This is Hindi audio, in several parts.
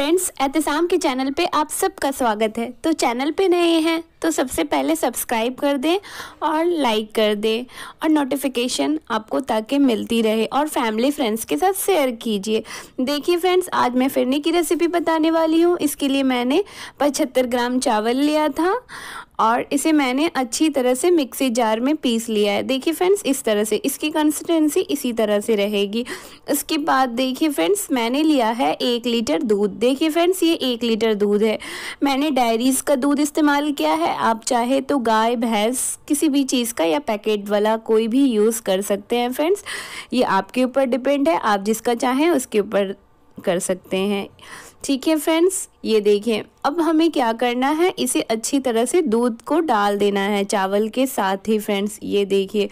फ्रेंड्स एहतसाम के चैनल पे आप सबका स्वागत है तो चैनल पे नए हैं तो सबसे पहले सब्सक्राइब कर दें और लाइक कर दें और नोटिफिकेशन आपको ताकि मिलती रहे और फैमिली फ्रेंड्स के साथ शेयर कीजिए देखिए फ्रेंड्स आज मैं फिरने की रेसिपी बताने वाली हूँ इसके लिए मैंने पचहत्तर ग्राम चावल लिया था और इसे मैंने अच्छी तरह से मिक्सी जार में पीस लिया है देखिए फ्रेंड्स इस तरह से इसकी कंसिस्टेंसी इसी तरह से रहेगी उसके बाद देखिए फ्रेंड्स मैंने लिया है एक लीटर दूध देखिए फ्रेंड्स ये एक लीटर दूध है मैंने डायरीज़ का दूध इस्तेमाल किया है है आप चाहे तो गाय भैंस किसी भी चीज़ का या पैकेट वाला कोई भी यूज़ कर सकते हैं फ्रेंड्स ये आपके ऊपर डिपेंड है आप जिसका चाहें उसके ऊपर कर सकते हैं ठीक है फ्रेंड्स ये देखें अब हमें क्या करना है इसे अच्छी तरह से दूध को डाल देना है चावल के साथ ही फ्रेंड्स ये देखिए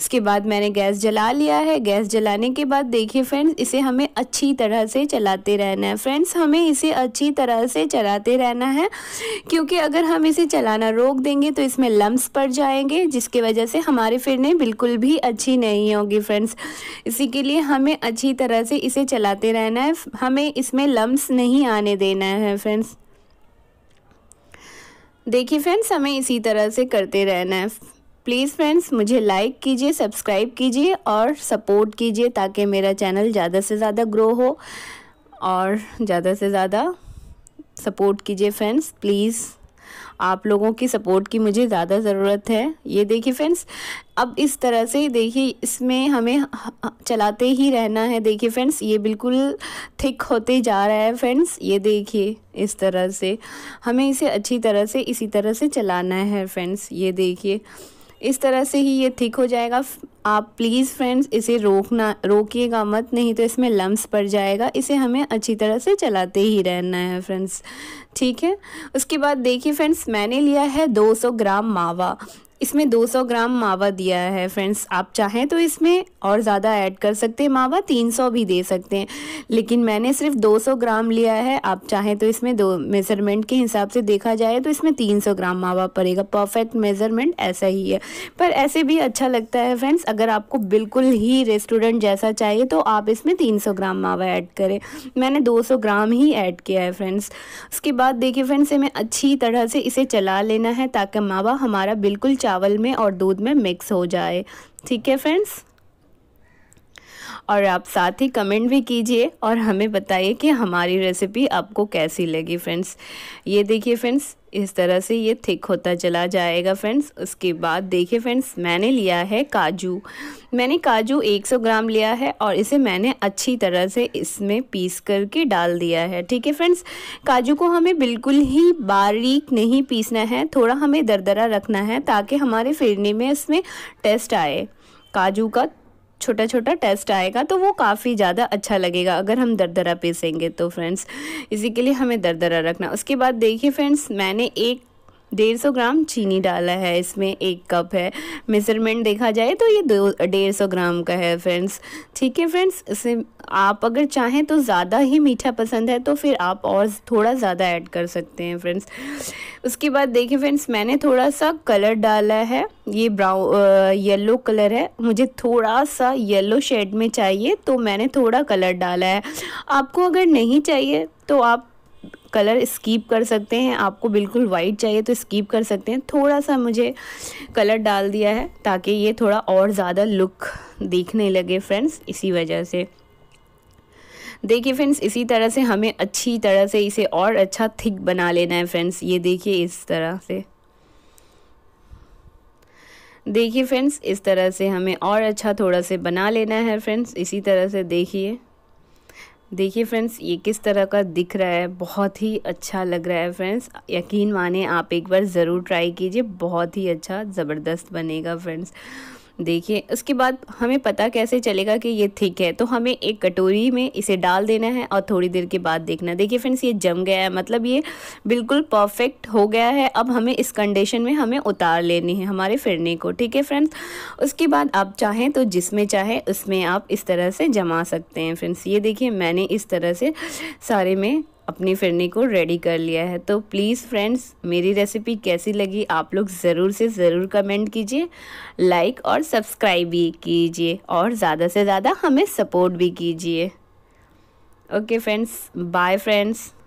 उसके बाद मैंने गैस जला लिया है गैस जलाने के बाद देखिए फ्रेंड्स इसे हमें अच्छी तरह से चलाते रहना है फ्रेंड्स हमें इसे अच्छी तरह से चलाते रहना है क्योंकि अगर हम इसे चलाना रोक देंगे तो इसमें लम्ब पड़ जाएंगे जिसकी वजह से हमारे फिरने बिल्कुल भी अच्छी नहीं होगी फ्रेंड्स इसी के लिए हमें अच्छी तरह से इसे चलाते रहना है हमें इसमें लम्ब नहीं आने देना है है फ्रेंड्स देखिए फ्रेंड्स हमें इसी तरह से करते रहना है प्लीज़ फ्रेंड्स मुझे लाइक कीजिए सब्सक्राइब कीजिए और सपोर्ट कीजिए ताकि मेरा चैनल ज़्यादा से ज़्यादा ग्रो हो और ज़्यादा से ज़्यादा सपोर्ट कीजिए फ्रेंड्स प्लीज़ आप लोगों की सपोर्ट की मुझे ज़्यादा ज़रूरत है ये देखिए फ्रेंड्स अब इस तरह से देखिए इसमें हमें चलाते ही रहना है देखिए फ्रेंड्स ये बिल्कुल थिक होते जा रहा है फ्रेंड्स ये देखिए इस तरह से हमें इसे अच्छी तरह से इसी तरह से चलाना है फ्रेंड्स ये देखिए इस तरह से ही ये थिक हो जाएगा आप प्लीज़ फ्रेंड्स इसे रोकना रोकिएगा मत नहीं तो इसमें लम्स पड़ जाएगा इसे हमें अच्छी तरह से चलाते ही रहना है फ्रेंड्स ठीक है उसके बाद देखिए फ्रेंड्स मैंने लिया है 200 ग्राम मावा इसमें 200 ग्राम मावा दिया है फ्रेंड्स आप चाहें तो इसमें और ज़्यादा ऐड कर सकते हैं मावा 300 भी दे सकते हैं लेकिन मैंने सिर्फ 200 ग्राम लिया है आप चाहें तो इसमें दो मेज़रमेंट के हिसाब से देखा जाए तो इसमें 300 ग्राम मावा पड़ेगा परफेक्ट मेज़रमेंट ऐसा ही है पर ऐसे भी अच्छा लगता है फ्रेंड्स अगर आपको बिल्कुल ही रेस्टोरेंट जैसा चाहिए तो आप इसमें तीन ग्राम मावा ऐड करें मैंने दो ग्राम ही ऐड किया है फ्रेंड्स उसके बाद देखिए फ्रेंड्स हमें अच्छी तरह से इसे चला लेना है ताकि मावा हमारा बिल्कुल चावल में और दूध में मिक्स हो जाए ठीक है फ्रेंड्स और आप साथ ही कमेंट भी कीजिए और हमें बताइए कि हमारी रेसिपी आपको कैसी लगी फ्रेंड्स ये देखिए फ्रेंड्स इस तरह से ये थिक होता चला जाएगा फ्रेंड्स उसके बाद देखिए फ्रेंड्स मैंने लिया है काजू मैंने काजू 100 ग्राम लिया है और इसे मैंने अच्छी तरह से इसमें पीस करके डाल दिया है ठीक है फ्रेंड्स काजू को हमें बिल्कुल ही बारीक नहीं पीसना है थोड़ा हमें दरदरा रखना है ताकि हमारे फिरने में इसमें टेस्ट आए काजू का छोटा छोटा टेस्ट आएगा तो वो काफ़ी ज़्यादा अच्छा लगेगा अगर हम दरदरा पीसेंगे तो फ्रेंड्स इसी के लिए हमें दरदरा रखना उसके बाद देखिए फ्रेंड्स मैंने एक डेढ़ सौ ग्राम चीनी डाला है इसमें एक कप है मेजरमेंट देखा जाए तो ये दो डेढ़ सौ ग्राम का है फ्रेंड्स ठीक है फ्रेंड्स इसे आप अगर चाहें तो ज़्यादा ही मीठा पसंद है तो फिर आप और थोड़ा ज़्यादा ऐड कर सकते हैं फ्रेंड्स उसके बाद देखिए फ्रेंड्स मैंने थोड़ा सा कलर डाला है ये ब्राउन येलो कलर है मुझे थोड़ा सा येलो शेड में चाहिए तो मैंने थोड़ा कलर डाला है आपको अगर नहीं चाहिए तो आप कलर स्कीप कर सकते हैं आपको बिल्कुल वाइट चाहिए तो स्कीप कर सकते हैं थोड़ा सा मुझे कलर डाल दिया है ताकि ये थोड़ा और ज़्यादा लुक देखने लगे फ्रेंड्स इसी वजह से देखिए फ्रेंड्स इसी तरह से हमें अच्छी तरह से इसे और अच्छा थिक बना लेना है फ्रेंड्स ये देखिए इस तरह से देखिए फ्रेंड्स इस तरह से हमें और अच्छा थोड़ा से बना लेना है फ्रेंड्स इसी तरह से देखिए देखिए फ्रेंड्स ये किस तरह का दिख रहा है बहुत ही अच्छा लग रहा है फ्रेंड्स यकीन माने आप एक बार ज़रूर ट्राई कीजिए बहुत ही अच्छा ज़बरदस्त बनेगा फ्रेंड्स देखिए उसके बाद हमें पता कैसे चलेगा कि ये थिक है तो हमें एक कटोरी में इसे डाल देना है और थोड़ी देर के बाद देखना देखिए फ्रेंड्स ये जम गया है मतलब ये बिल्कुल परफेक्ट हो गया है अब हमें इस कंडीशन में हमें उतार लेनी है हमारे फिरने को ठीक है फ्रेंड्स उसके बाद आप चाहें तो जिसमें चाहें उसमें आप इस तरह से जमा सकते हैं फ्रेंड्स ये देखिए मैंने इस तरह से सारे में अपनी फिरने को रेडी कर लिया है तो प्लीज़ फ्रेंड्स मेरी रेसिपी कैसी लगी आप लोग ज़रूर से ज़रूर कमेंट कीजिए लाइक और सब्सक्राइब भी कीजिए और ज़्यादा से ज़्यादा हमें सपोर्ट भी कीजिए ओके फ्रेंड्स बाय फ्रेंड्स